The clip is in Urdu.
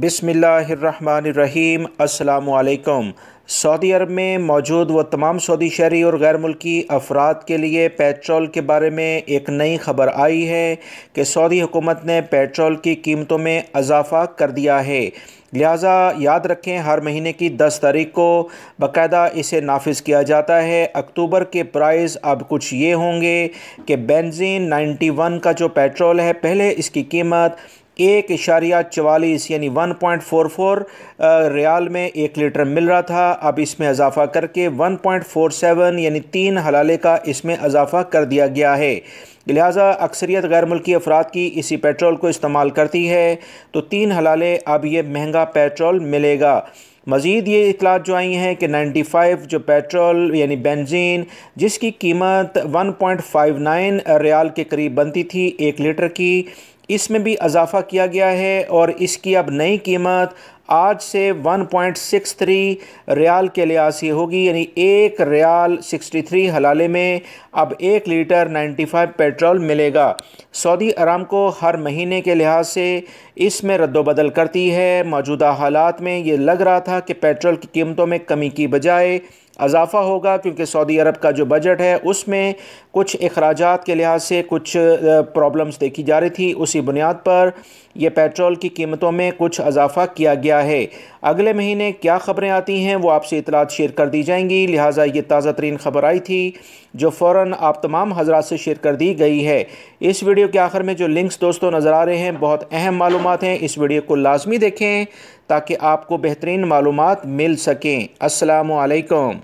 بسم اللہ الرحمن الرحیم السلام علیکم سعودی عرب میں موجود وہ تمام سعودی شہری اور غیر ملکی افراد کے لیے پیٹرول کے بارے میں ایک نئی خبر آئی ہے کہ سعودی حکومت نے پیٹرول کی قیمتوں میں اضافہ کر دیا ہے لہٰذا یاد رکھیں ہر مہینے کی دس تاریخ کو باقاعدہ اسے نافذ کیا جاتا ہے اکتوبر کے پرائز اب کچھ یہ ہوں گے کہ بینزین نائنٹی ون کا جو پیٹرول ہے پہلے اس کی قیمت ایک اشاریہ چوالیس یعنی ون پوائنٹ فور فور ریال میں ایک لیٹر مل رہا تھا اب اس میں اضافہ کر کے ون پوائنٹ فور سیون یعنی تین حلالے کا اس میں اضافہ کر دیا گیا ہے لہٰذا اکثریت غیر ملکی افراد کی اسی پیٹرول کو استعمال کرتی ہے تو تین حلالے اب یہ مہنگا پیٹرول ملے گا مزید یہ اطلاعات جو آئی ہیں کہ نائنٹی فائیو جو پیٹرول یعنی بینزین جس کی قیمت ون پوائنٹ فائیو نائن ریال کے قریب بنتی تھی ایک لیٹر کی اس میں بھی اضافہ کیا گیا ہے اور اس کی اب نئی قیمت آج سے 1.63 ریال کے لحاظ سے ہوگی یعنی ایک ریال 63 حلالے میں اب ایک لیٹر 95 پیٹرول ملے گا سعودی ارام کو ہر مہینے کے لحاظ سے اس میں رد و بدل کرتی ہے موجودہ حالات میں یہ لگ رہا تھا کہ پیٹرول کی قیمتوں میں کمی کی بجائے اضافہ ہوگا کیونکہ سعودی عرب کا جو بجٹ ہے اس میں کچھ اخراجات کے لحاظ سے کچھ پرابلمز دیکھی جا رہی تھی اسی بنیاد پر یہ پیٹرول کی قیمتوں میں کچھ اضافہ کیا گیا ہے اگلے مہینے کیا خبریں آتی ہیں وہ آپ سے اطلاعات شیئر کر دی جائیں گی لہٰذا یہ تازہ ترین خبر آئی تھی جو فوراً آپ تمام حضرات سے شیئر کر دی گئی ہے اس ویڈیو کے آخر میں جو لنکس دوستوں نظر آ رہے ہیں بہت اہم معلومات ہیں اس ویڈیو کو لازمی دیکھیں تاکہ آپ کو بہترین معلومات مل سکیں السلام علیکم